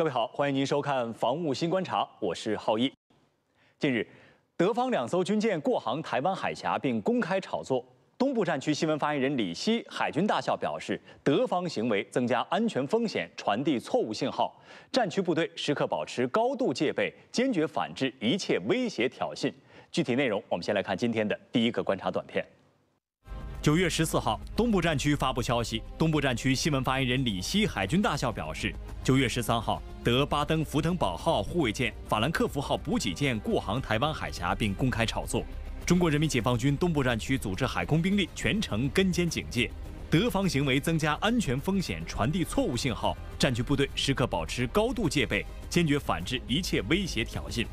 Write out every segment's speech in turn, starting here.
各位好，欢迎您收看《防务新观察》，我是浩一。近日，德方两艘军舰过航台湾海峡，并公开炒作。东部战区新闻发言人李希海军大校表示，德方行为增加安全风险，传递错误信号。战区部队时刻保持高度戒备，坚决反制一切威胁挑衅。具体内容，我们先来看今天的第一个观察短片。九月十四号，东部战区发布消息，东部战区新闻发言人李希海军大校表示，九月十三号，德巴登福腾堡号护卫舰、法兰克福号补给舰过航台湾海峡，并公开炒作。中国人民解放军东部战区组织海空兵力全程跟监警戒，德方行为增加安全风险，传递错误信号，战区部队时刻保持高度戒备，坚决反制一切威胁挑衅。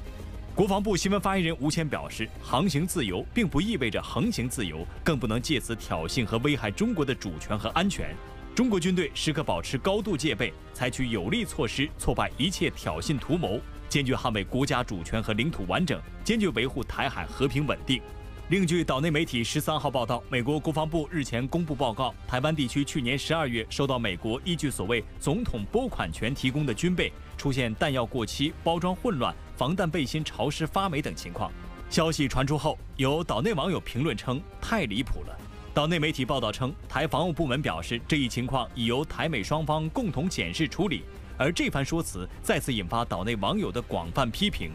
国防部新闻发言人吴谦表示：“航行自由并不意味着横行自由，更不能借此挑衅和危害中国的主权和安全。中国军队时刻保持高度戒备，采取有力措施挫败一切挑衅图谋，坚决捍卫国家主权和领土完整，坚决维护台海和平稳定。”另据岛内媒体十三号报道，美国国防部日前公布报告，台湾地区去年十二月收到美国依据所谓总统拨款权提供的军备，出现弹药过期、包装混乱。防弹背心潮湿发霉等情况，消息传出后，有岛内网友评论称太离谱了。岛内媒体报道称，台防务部门表示这一情况已由台美双方共同检视处理，而这番说辞再次引发岛内网友的广泛批评。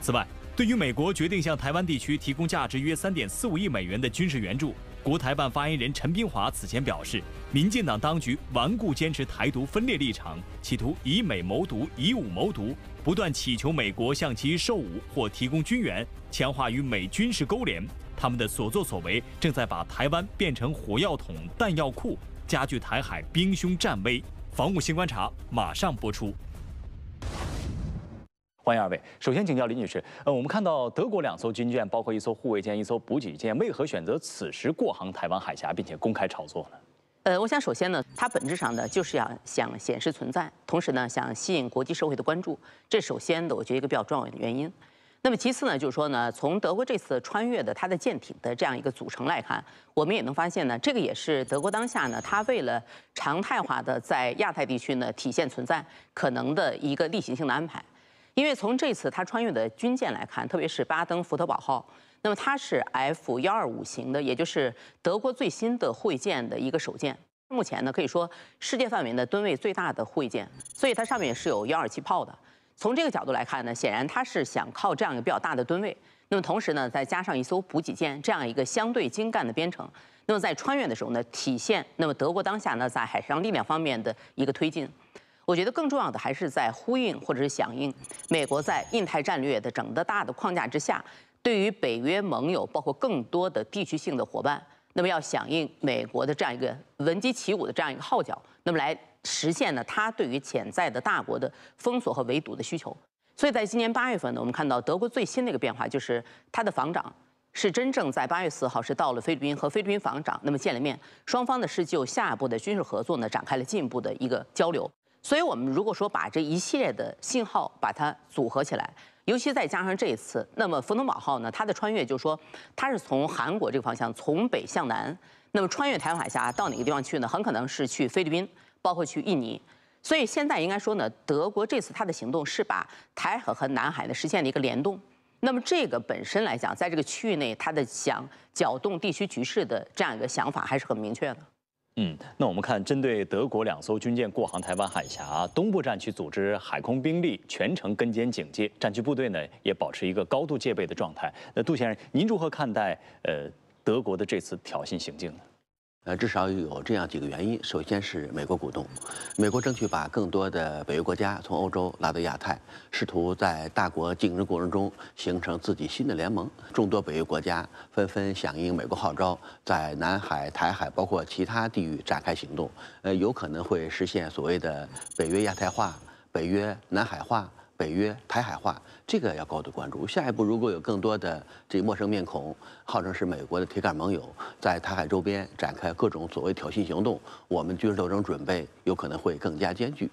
此外，对于美国决定向台湾地区提供价值约三点四五亿美元的军事援助。国台办发言人陈冰华此前表示，民进党当局顽固坚持台独分裂立场，企图以美谋独、以武谋独，不断乞求美国向其售武或提供军援，强化与美军事勾连。他们的所作所为，正在把台湾变成火药桶、弹药库，加剧台海兵凶战危。防务新观察马上播出。欢迎二位。首先请教李女士，呃，我们看到德国两艘军舰，包括一艘护卫舰、一艘补给舰，为何选择此时过航台湾海峡，并且公开炒作？呢？呃，我想首先呢，它本质上呢就是要想显示存在，同时呢想吸引国际社会的关注，这首先的我觉得一个比较重要的原因。那么其次呢，就是说呢，从德国这次穿越的它的舰艇的这样一个组成来看，我们也能发现呢，这个也是德国当下呢，它为了常态化的在亚太地区呢体现存在可能的一个例行性的安排。因为从这次他穿越的军舰来看，特别是巴登福特堡号，那么它是 F-125 型的，也就是德国最新的护卫舰的一个首舰。目前呢，可以说世界范围的吨位最大的护卫舰，所以它上面是有127炮的。从这个角度来看呢，显然它是想靠这样一个比较大的吨位，那么同时呢，再加上一艘补给舰，这样一个相对精干的编程，那么在穿越的时候呢，体现那么德国当下呢在海上力量方面的一个推进。我觉得更重要的还是在呼应或者是响应美国在印太战略的整个大的框架之下，对于北约盟友包括更多的地区性的伙伴，那么要响应美国的这样一个闻鸡起舞的这样一个号角，那么来实现呢它对于潜在的大国的封锁和围堵的需求。所以在今年八月份呢，我们看到德国最新的一个变化就是它的防长是真正在八月四号是到了菲律宾和菲律宾防长那么见了面，双方呢是就下一步的军事合作呢展开了进一步的一个交流。所以我们如果说把这一系列的信号把它组合起来，尤其再加上这一次，那么福登堡号呢，它的穿越就是说，它是从韩国这个方向从北向南，那么穿越台湾海峡到哪个地方去呢？很可能是去菲律宾，包括去印尼。所以现在应该说呢，德国这次它的行动是把台海和南海呢实现了一个联动。那么这个本身来讲，在这个区域内，它的想搅动地区局势的这样一个想法还是很明确的。嗯，那我们看，针对德国两艘军舰过航台湾海峡，东部战区组织海空兵力全程跟监警戒，战区部队呢也保持一个高度戒备的状态。那杜先生，您如何看待呃德国的这次挑衅行径呢？呃，至少有这样几个原因。首先是美国股东，美国争取把更多的北约国家从欧洲拉到亚太，试图在大国竞争过程中形成自己新的联盟。众多北约国家纷纷响应美国号召，在南海、台海包括其他地域展开行动，呃，有可能会实现所谓的北约亚太化、北约南海化。北约台海化，这个要高度关注。下一步，如果有更多的这陌生面孔，号称是美国的铁杆盟友，在台海周边展开各种所谓挑衅行动，我们军事斗争准备有可能会更加艰巨。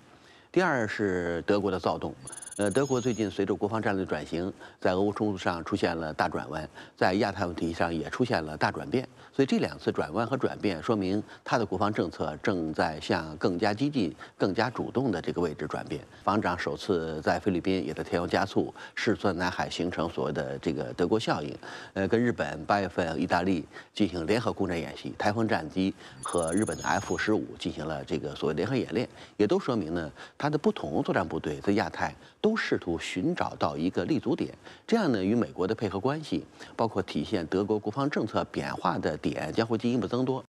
第二是德国的躁动。呃，德国最近随着国防战略转型，在俄乌冲突上出现了大转弯，在亚太问题上也出现了大转变。所以这两次转弯和转变，说明它的国防政策正在向更加激进、更加主动的这个位置转变。防长首次在菲律宾也在添油加醋，试钻南海形成所谓的这个“德国效应”。呃，跟日本八月份、意大利进行联合攻占演习，台风战机和日本的 F 十五进行了这个所谓联合演练，也都说明呢，它的不同作战部队在亚太。都试图寻找到一个立足点，这样呢，与美国的配合关系，包括体现德国国防政策变化的点，将会进一步增多。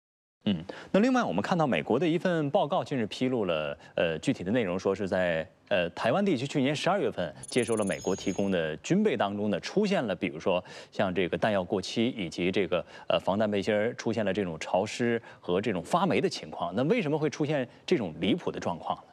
嗯，那另外我们看到美国的一份报告近日披露了，呃，具体的内容说是在呃台湾地区去年十二月份接收了美国提供的军备当中呢，出现了比如说像这个弹药过期，以及这个呃防弹背心出现了这种潮湿和这种发霉的情况。那为什么会出现这种离谱的状况呢？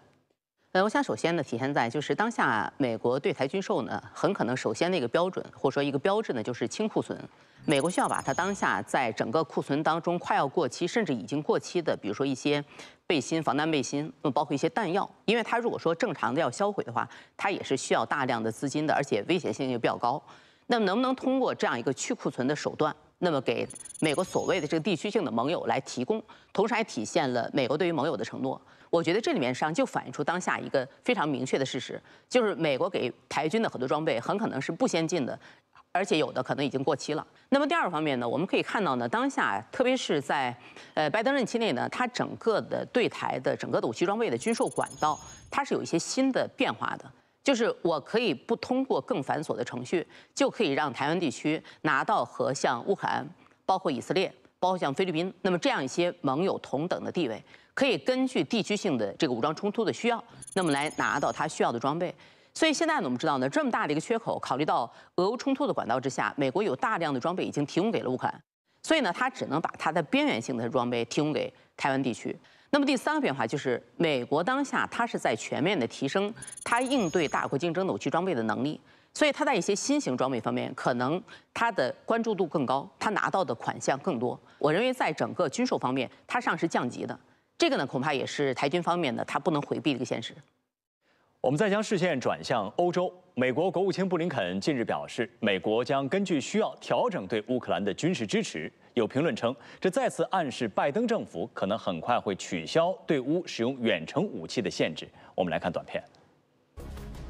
呃，我想首先呢，体现在就是当下美国对台军售呢，很可能首先的一个标准或者说一个标志呢，就是清库存。美国需要把它当下在整个库存当中快要过期甚至已经过期的，比如说一些背心、防弹背心，那么包括一些弹药，因为它如果说正常的要销毁的话，它也是需要大量的资金的，而且危险性也比较高。那么能不能通过这样一个去库存的手段？那么给美国所谓的这个地区性的盟友来提供，同时还体现了美国对于盟友的承诺。我觉得这里面实际上就反映出当下一个非常明确的事实，就是美国给台军的很多装备很可能是不先进的，而且有的可能已经过期了。那么第二方面呢，我们可以看到呢，当下特别是在呃拜登任期内呢，他整个的对台的整个的武器装备的军售管道，它是有一些新的变化的。就是我可以不通过更繁琐的程序，就可以让台湾地区拿到和像乌克兰、包括以色列、包括像菲律宾那么这样一些盟友同等的地位，可以根据地区性的这个武装冲突的需要，那么来拿到它需要的装备。所以现在呢，我们知道呢，这么大的一个缺口，考虑到俄乌冲突的管道之下，美国有大量的装备已经提供给了乌克兰，所以呢，它只能把它的边缘性的装备提供给台湾地区。那么第三个变化就是，美国当下它是在全面的提升它应对大国竞争的武器装备的能力，所以它在一些新型装备方面可能它的关注度更高，它拿到的款项更多。我认为在整个军售方面，它上是降级的，这个呢恐怕也是台军方面的它不能回避的一个现实。我们再将视线转向欧洲，美国国务卿布林肯近日表示，美国将根据需要调整对乌克兰的军事支持。有评论称，这再次暗示拜登政府可能很快会取消对乌使用远程武器的限制。我们来看短片。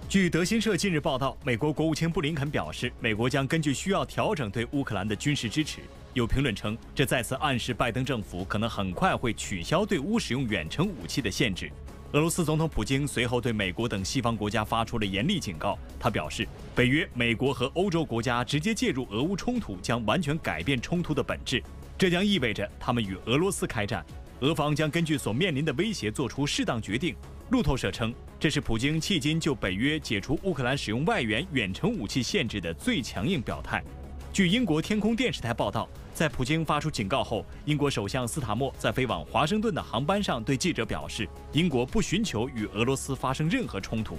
据德新社近日报道，美国国务卿布林肯表示，美国将根据需要调整对乌克兰的军事支持。有评论称，这再次暗示拜登政府可能很快会取消对乌使用远程武器的限制。俄罗斯总统普京随后对美国等西方国家发出了严厉警告。他表示，北约、美国和欧洲国家直接介入俄乌冲突将完全改变冲突的本质，这将意味着他们与俄罗斯开战。俄方将根据所面临的威胁做出适当决定。路透社称，这是普京迄今就北约解除乌克兰使用外援远程武器限制的最强硬表态。据英国天空电视台报道，在普京发出警告后，英国首相斯塔默在飞往华盛顿的航班上对记者表示：“英国不寻求与俄罗斯发生任何冲突。”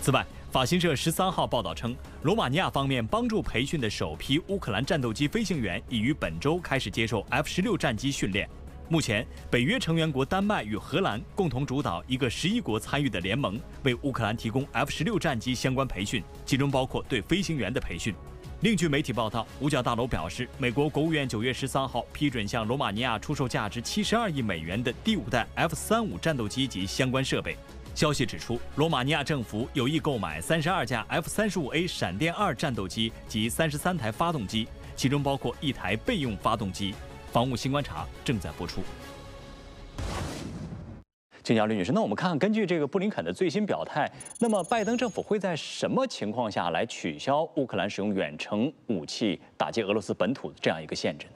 此外，法新社十三号报道称，罗马尼亚方面帮助培训的首批乌克兰战斗机飞行员已于本周开始接受 F-16 战机训练。目前，北约成员国丹麦与荷兰共同主导一个十一国参与的联盟，为乌克兰提供 F-16 战机相关培训，其中包括对飞行员的培训。另据媒体报道，五角大楼表示，美国国务院九月十三号批准向罗马尼亚出售价值七十二亿美元的第五代 F 三五战斗机及相关设备。消息指出，罗马尼亚政府有意购买三十二架 F 三十五 A 闪电二战斗机及三十三台发动机，其中包括一台备用发动机。防务新观察正在播出。请教李女士，那我们看根据这个布林肯的最新表态，那么拜登政府会在什么情况下来取消乌克兰使用远程武器打击俄罗斯本土的这样一个限制呢？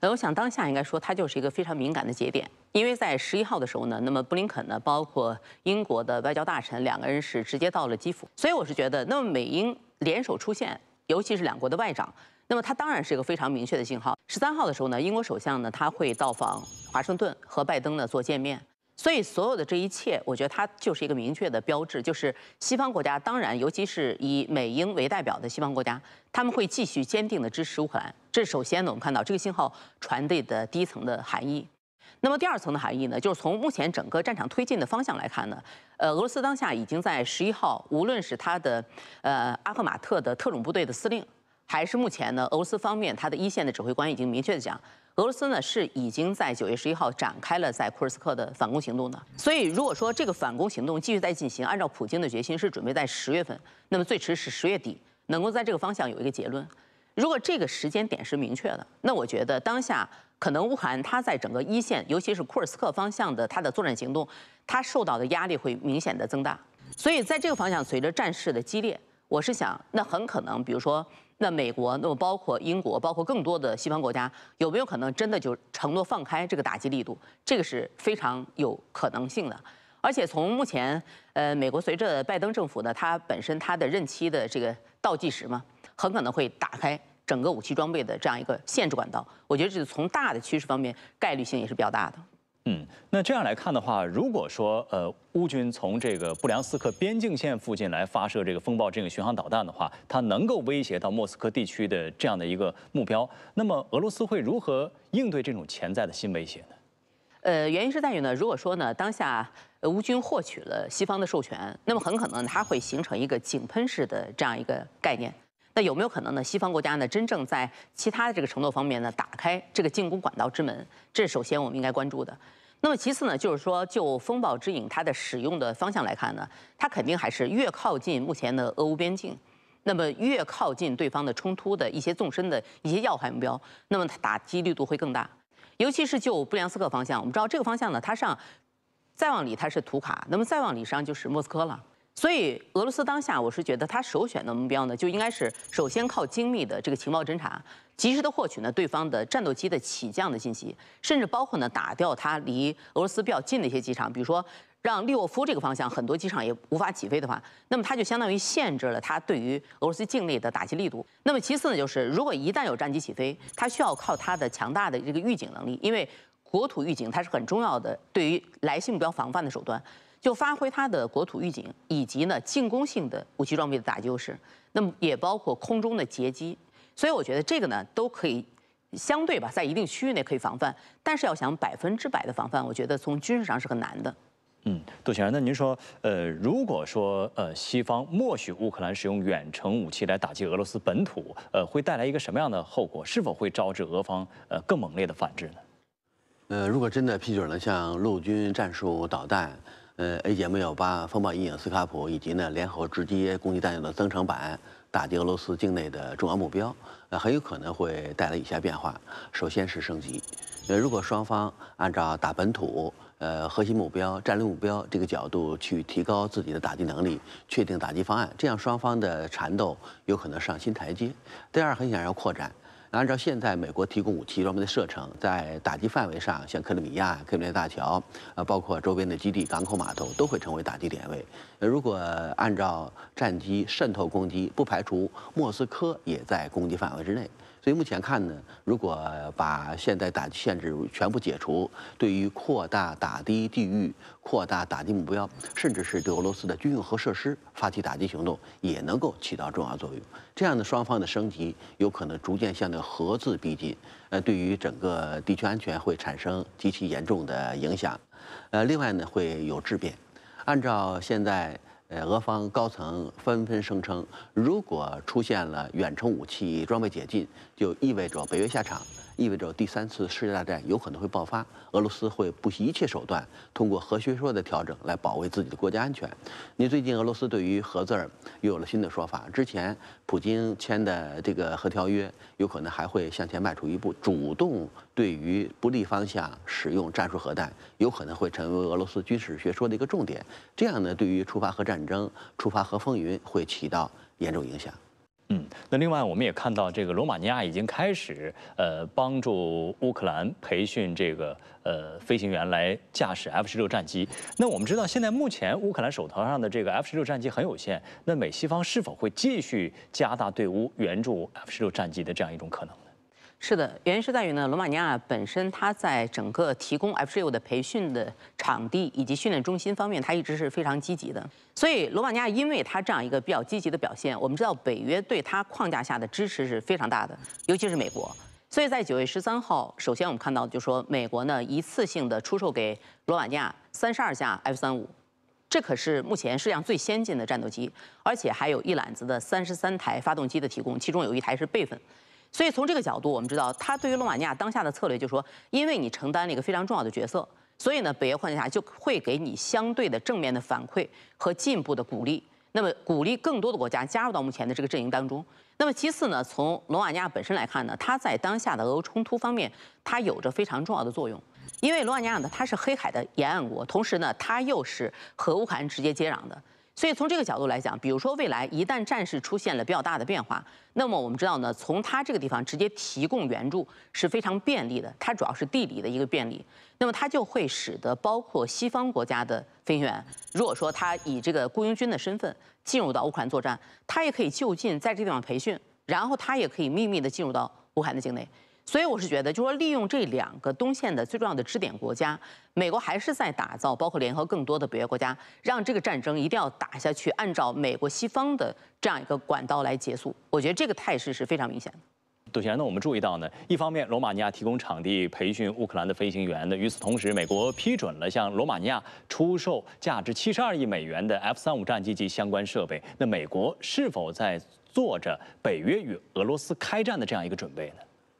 那我想当下应该说它就是一个非常敏感的节点，因为在十一号的时候呢，那么布林肯呢，包括英国的外交大臣两个人是直接到了基辅，所以我是觉得那么美英联手出现，尤其是两国的外长，那么它当然是一个非常明确的信号。十三号的时候呢，英国首相呢他会到访华盛顿和拜登呢做见面。所以，所有的这一切，我觉得它就是一个明确的标志，就是西方国家，当然，尤其是以美英为代表的西方国家，他们会继续坚定的支持乌克兰。这首先呢，我们看到这个信号传递的第一层的含义。那么第二层的含义呢，就是从目前整个战场推进的方向来看呢，呃，俄罗斯当下已经在十一号，无论是他的呃阿赫马特的特种部队的司令，还是目前呢俄罗斯方面他的一线的指挥官，已经明确的讲。俄罗斯呢是已经在九月十一号展开了在库尔斯克的反攻行动的，所以如果说这个反攻行动继续在进行，按照普京的决心是准备在十月份，那么最迟是十月底能够在这个方向有一个结论。如果这个时间点是明确的，那我觉得当下可能乌克兰它在整个一线，尤其是库尔斯克方向的它的作战行动，它受到的压力会明显的增大。所以在这个方向随着战事的激烈，我是想那很可能比如说。那美国，那么包括英国，包括更多的西方国家，有没有可能真的就承诺放开这个打击力度？这个是非常有可能性的。而且从目前，呃，美国随着拜登政府呢，他本身他的任期的这个倒计时嘛，很可能会打开整个武器装备的这样一个限制管道。我觉得这是从大的趋势方面，概率性也是比较大的。嗯，那这样来看的话，如果说呃，乌军从这个布良斯克边境线附近来发射这个风暴这个巡航导弹的话，它能够威胁到莫斯科地区的这样的一个目标，那么俄罗斯会如何应对这种潜在的新威胁呢？呃，原因是在于呢，如果说呢，当下乌军获取了西方的授权，那么很可能它会形成一个井喷式的这样一个概念。那有没有可能呢？西方国家呢，真正在其他的这个承诺方面呢，打开这个进攻管道之门，这是首先我们应该关注的。那么其次呢，就是说就风暴之影它的使用的方向来看呢，它肯定还是越靠近目前的俄乌边境，那么越靠近对方的冲突的一些纵深的一些要害目标，那么它打击力度会更大。尤其是就布良斯克方向，我们知道这个方向呢，它上再往里它是图卡，那么再往里上就是莫斯科了。所以，俄罗斯当下我是觉得，他首选的目标呢，就应该是首先靠精密的这个情报侦查，及时的获取呢对方的战斗机的起降的信息，甚至包括呢打掉它离俄罗斯比较近的一些机场，比如说让利沃夫这个方向很多机场也无法起飞的话，那么它就相当于限制了它对于俄罗斯境内的打击力度。那么其次呢，就是如果一旦有战机起飞，它需要靠它的强大的这个预警能力，因为国土预警它是很重要的对于来信目标防范的手段。就发挥它的国土预警以及呢进攻性的武器装备的打击优势，那么也包括空中的截击，所以我觉得这个呢都可以相对吧，在一定区域内可以防范，但是要想百分之百的防范，我觉得从军事上是很难的。嗯，杜先生，那您说，呃，如果说呃西方默许乌克兰使用远程武器来打击俄罗斯本土，呃，会带来一个什么样的后果？是否会招致俄方呃更猛烈的反制呢？呃，如果真的批准了像陆军战术导弹。呃，A M 幺八风暴阴影、斯卡普以及呢联合直接攻击弹药的增程版，打击俄罗斯境内的重要目标，呃很有可能会带来以下变化：首先是升级。呃，如果双方按照打本土、呃核心目标、战略目标这个角度去提高自己的打击能力，确定打击方案，这样双方的缠斗有可能上新台阶。第二，很想要扩展。按照现在美国提供武器装备的射程，在打击范围上，像克里米亚、克里米亚大桥，啊，包括周边的基地、港口码头，都会成为打击点位。如果按照战机渗透攻击，不排除莫斯科也在攻击范围之内。所以目前看呢，如果把现代打击限制全部解除，对于扩大打击地域、扩大打击目标，甚至是对俄罗斯的军用核设施发起打击行动，也能够起到重要作用。这样呢，双方的升级有可能逐渐向那核字逼近，呃，对于整个地区安全会产生极其严重的影响。呃，另外呢，会有质变。按照现在。呃，俄方高层纷纷声称，如果出现了远程武器装备解禁，就意味着北约下场。意味着第三次世界大战有可能会爆发，俄罗斯会不惜一切手段，通过核学说的调整来保卫自己的国家安全。您最近俄罗斯对于核字儿又有了新的说法，之前普京签的这个核条约有可能还会向前迈出一步，主动对于不利方向使用战术核弹，有可能会成为俄罗斯军事学说的一个重点。这样呢，对于触发核战争、触发核风云会起到严重影响。嗯，那另外我们也看到，这个罗马尼亚已经开始呃帮助乌克兰培训这个呃飞行员来驾驶 F 十六战机。那我们知道，现在目前乌克兰手头上的这个 F 十六战机很有限。那美西方是否会继续加大对乌援助 F 十六战机的这样一种可能？是的，原因是在于呢，罗马尼亚本身它在整个提供 f 六的培训的场地以及训练中心方面，它一直是非常积极的。所以，罗马尼亚因为它这样一个比较积极的表现，我们知道北约对它框架下的支持是非常大的，尤其是美国。所以在九月十三号，首先我们看到就是说，美国呢一次性的出售给罗马尼亚三十二架 F-35，这可是目前世界上最先进的战斗机，而且还有一揽子的三十三台发动机的提供，其中有一台是备份。所以从这个角度，我们知道，他对于罗马尼亚当下的策略，就是说，因为你承担了一个非常重要的角色，所以呢，北约框架下就会给你相对的正面的反馈和进一步的鼓励。那么，鼓励更多的国家加入到目前的这个阵营当中。那么，其次呢，从罗马尼亚本身来看呢，它在当下的俄乌冲突方面，它有着非常重要的作用。因为罗马尼亚呢，它是黑海的沿岸国，同时呢，它又是和乌克兰直接接壤的。所以从这个角度来讲，比如说未来一旦战事出现了比较大的变化，那么我们知道呢，从它这个地方直接提供援助是非常便利的，它主要是地理的一个便利。那么它就会使得包括西方国家的飞行员，如果说他以这个雇佣军的身份进入到乌克兰作战，他也可以就近在这个地方培训，然后他也可以秘密的进入到乌克兰的境内。所以我是觉得，就说利用这两个东线的最重要的支点国家，美国还是在打造，包括联合更多的北约国家，让这个战争一定要打下去，按照美国西方的这样一个管道来结束。我觉得这个态势是非常明显的。杜先生，那我们注意到呢，一方面罗马尼亚提供场地培训乌克兰的飞行员，那与此同时，美国批准了向罗马尼亚出售价值七十二亿美元的 F 三五战机及相关设备。那美国是否在做着北约与俄罗斯开战的这样一个准备呢？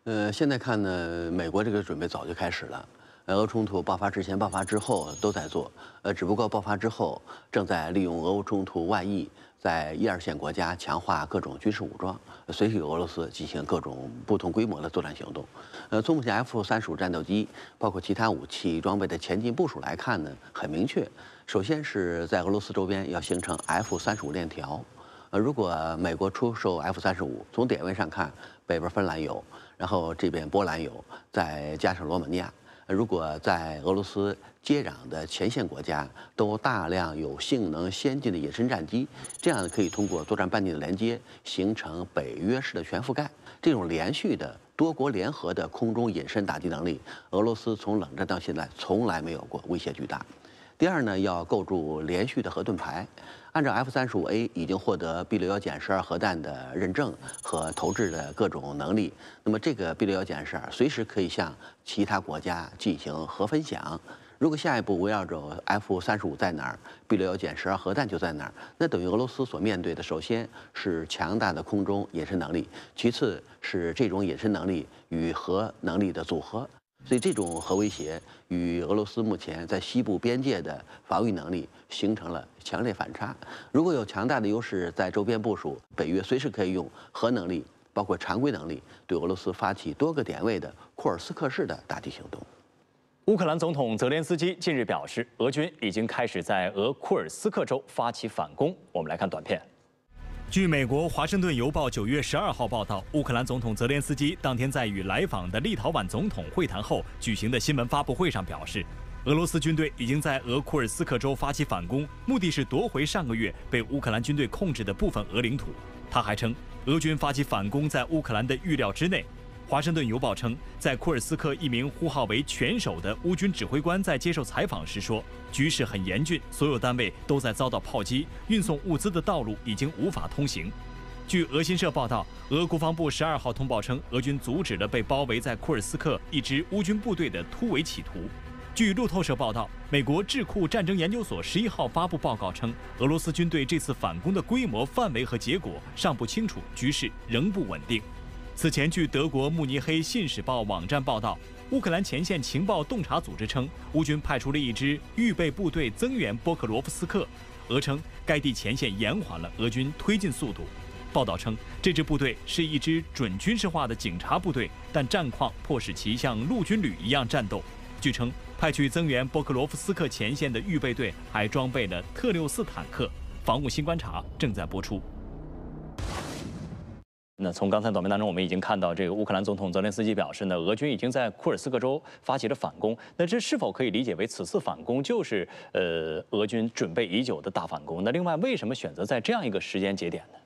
呃，现在看呢，美国这个准备早就开始了。俄乌冲突爆发之前、爆发之后都在做。呃，只不过爆发之后，正在利用俄乌冲突外溢，在一二线国家强化各种军事武装，随遇俄罗斯进行各种不同规模的作战行动。呃，从目前 F 三十五战斗机包括其他武器装备的前进部署来看呢，很明确。首先是在俄罗斯周边要形成 F 三十五链条。呃，如果美国出售 F 三十五，从点位上看，北边芬兰有。然后这边波兰有，再加上罗马尼亚，如果在俄罗斯接壤的前线国家都大量有性能先进的隐身战机，这样可以通过作战半径的连接，形成北约式的全覆盖。这种连续的多国联合的空中隐身打击能力，俄罗斯从冷战到现在从来没有过，威胁巨大。第二呢，要构筑连续的核盾牌。按照 F 三十五 A 已经获得 B 六幺减十二核弹的认证和投掷的各种能力，那么这个 B 六幺减十二随时可以向其他国家进行核分享。如果下一步围绕着 F 三十五在哪儿，B 六幺减十二核弹就在哪儿，那等于俄罗斯所面对的首先是强大的空中隐身能力，其次是这种隐身能力与核能力的组合。所以，这种核威胁与俄罗斯目前在西部边界的防御能力形成了强烈反差。如果有强大的优势在周边部署，北约随时可以用核能力，包括常规能力，对俄罗斯发起多个点位的库尔斯克式的打击行动。乌克兰总统泽连斯基近日表示，俄军已经开始在俄库尔斯克州发起反攻。我们来看短片。据美国《华盛顿邮报》九月十二号报道，乌克兰总统泽连斯基当天在与来访的立陶宛总统会谈后举行的新闻发布会上表示，俄罗斯军队已经在俄库尔斯克州发起反攻，目的是夺回上个月被乌克兰军队控制的部分俄领土。他还称，俄军发起反攻在乌克兰的预料之内。《华盛顿邮报》称，在库尔斯克，一名呼号为“拳手”的乌军指挥官在接受采访时说：“局势很严峻，所有单位都在遭到炮击，运送物资的道路已经无法通行。”据俄新社报道，俄国防部十二号通报称，俄军阻止了被包围在库尔斯克一支乌军部队的突围企图。据路透社报道，美国智库战争研究所十一号发布报告称，俄罗斯军队这次反攻的规模、范围和结果尚不清楚，局势仍不稳定。此前，据德国慕尼黑《信使报》网站报道，乌克兰前线情报洞察组织称，乌军派出了一支预备部队增援波克罗夫斯克。俄称该地前线延缓了俄军推进速度。报道称，这支部队是一支准军事化的警察部队，但战况迫使其像陆军旅一样战斗。据称，派去增援波克罗夫斯克前线的预备队还装备了特六四坦克。防务新观察正在播出。那从刚才短片当中，我们已经看到，这个乌克兰总统泽连斯基表示呢，俄军已经在库尔斯克州发起了反攻。那这是否可以理解为此次反攻就是呃俄军准备已久的大反攻？那另外，为什么选择在这样一个时间节点呢？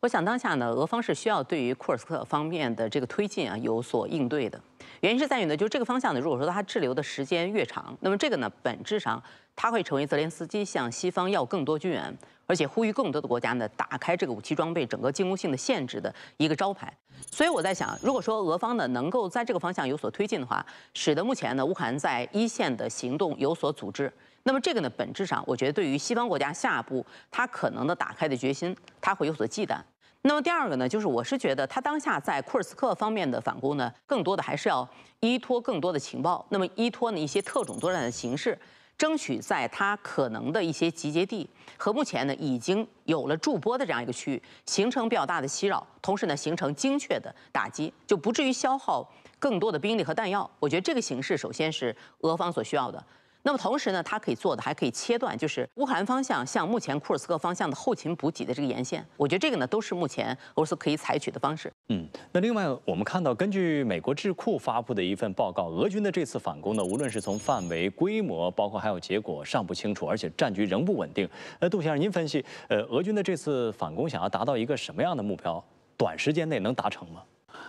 我想当下呢，俄方是需要对于库尔斯克方面的这个推进啊有所应对的。原因是在于呢，就是这个方向呢，如果说它滞留的时间越长，那么这个呢，本质上。他会成为泽连斯基向西方要更多军援，而且呼吁更多的国家呢打开这个武器装备整个进攻性的限制的一个招牌。所以我在想，如果说俄方呢能够在这个方向有所推进的话，使得目前呢乌克兰在一线的行动有所组织，那么这个呢本质上，我觉得对于西方国家下一步他可能的打开的决心，他会有所忌惮。那么第二个呢，就是我是觉得他当下在库尔斯克方面的反攻呢，更多的还是要依托更多的情报，那么依托呢一些特种作战的形式。争取在它可能的一些集结地和目前呢已经有了驻波的这样一个区域形成比较大的袭扰，同时呢形成精确的打击，就不至于消耗更多的兵力和弹药。我觉得这个形式首先是俄方所需要的。那么同时呢，它可以做的还可以切断，就是乌克兰方向向目前库尔斯克方向的后勤补给的这个沿线。我觉得这个呢，都是目前俄罗斯可以采取的方式。嗯，那另外我们看到，根据美国智库发布的一份报告，俄军的这次反攻呢，无论是从范围、规模，包括还有结果尚不清楚，而且战局仍不稳定。呃，杜先生，您分析，呃，俄军的这次反攻想要达到一个什么样的目标？短时间内能达成吗？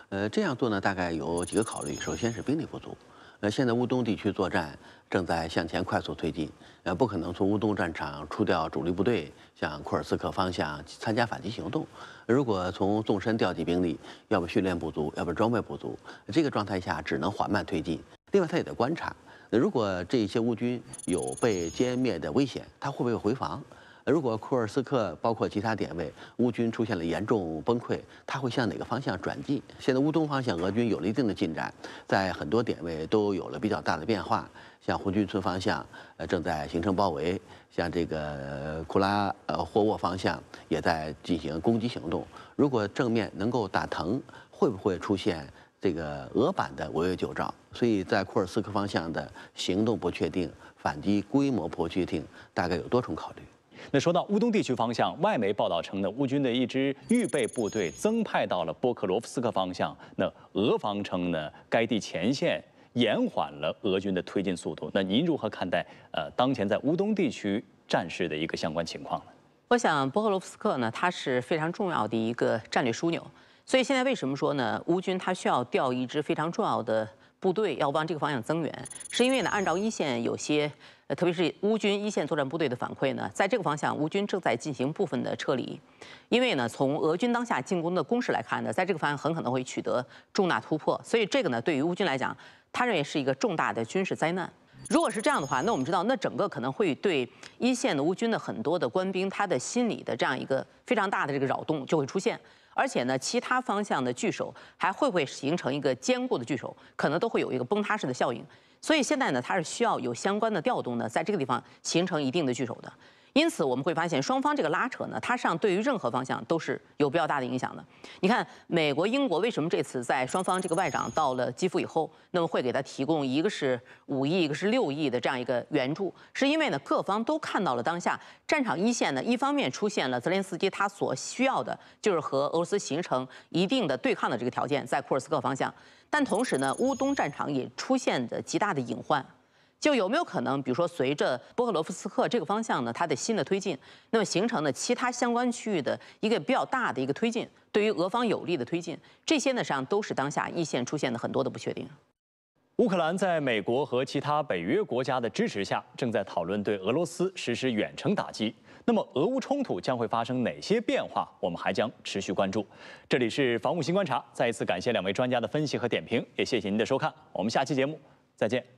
呃，这样做呢，大概有几个考虑，首先是兵力不足。呃，现在乌东地区作战正在向前快速推进，呃，不可能从乌东战场抽调主力部队向库尔斯克方向参加反击行动。如果从纵深调集兵力，要么训练不足，要么装备不足，这个状态下只能缓慢推进。另外，他也得观察，如果这些乌军有被歼灭的危险，他会不会回防？如果库尔斯克包括其他点位，乌军出现了严重崩溃，他会向哪个方向转进？现在乌东方向俄军有了一定的进展，在很多点位都有了比较大的变化，像红军村方向，呃正在形成包围；像这个库拉呃霍沃方向也在进行攻击行动。如果正面能够打疼，会不会出现这个俄版的围魏救赵？所以在库尔斯克方向的行动不确定，反击规模不确定，大概有多重考虑。那说到乌东地区方向，外媒报道称呢，乌军的一支预备部队增派到了波克罗夫斯克方向。那俄方称呢，该地前线延缓了俄军的推进速度。那您如何看待呃当前在乌东地区战事的一个相关情况呢？我想波克罗夫斯克呢，它是非常重要的一个战略枢纽。所以现在为什么说呢，乌军它需要调一支非常重要的部队要往这个方向增援，是因为呢，按照一线有些。呃，特别是乌军一线作战部队的反馈呢，在这个方向，乌军正在进行部分的撤离，因为呢，从俄军当下进攻的攻势来看呢，在这个方向很可能会取得重大突破，所以这个呢，对于乌军来讲，他认为是一个重大的军事灾难。如果是这样的话，那我们知道，那整个可能会对一线的乌军的很多的官兵，他的心理的这样一个非常大的这个扰动就会出现，而且呢，其他方向的据守还会不会形成一个坚固的据守，可能都会有一个崩塌式的效应。所以现在呢，它是需要有相关的调动的，在这个地方形成一定的聚首的。因此，我们会发现，双方这个拉扯呢，它实际上对于任何方向都是有比较大的影响的。你看，美国、英国为什么这次在双方这个外长到了基辅以后，那么会给他提供一个是五亿，一个是六亿的这样一个援助，是因为呢，各方都看到了当下战场一线呢，一方面出现了泽连斯基他所需要的就是和俄罗斯形成一定的对抗的这个条件，在库尔斯克方向，但同时呢，乌东战场也出现的极大的隐患。就有没有可能？比如说，随着波克罗夫斯克这个方向呢，它的新的推进，那么形成的其他相关区域的一个比较大的一个推进，对于俄方有利的推进，这些呢实际上都是当下一线出现的很多的不确定。乌克兰在美国和其他北约国家的支持下，正在讨论对俄罗斯实施远程打击。那么，俄乌冲突将会发生哪些变化？我们还将持续关注。这里是《防务新观察》，再一次感谢两位专家的分析和点评，也谢谢您的收看。我们下期节目再见。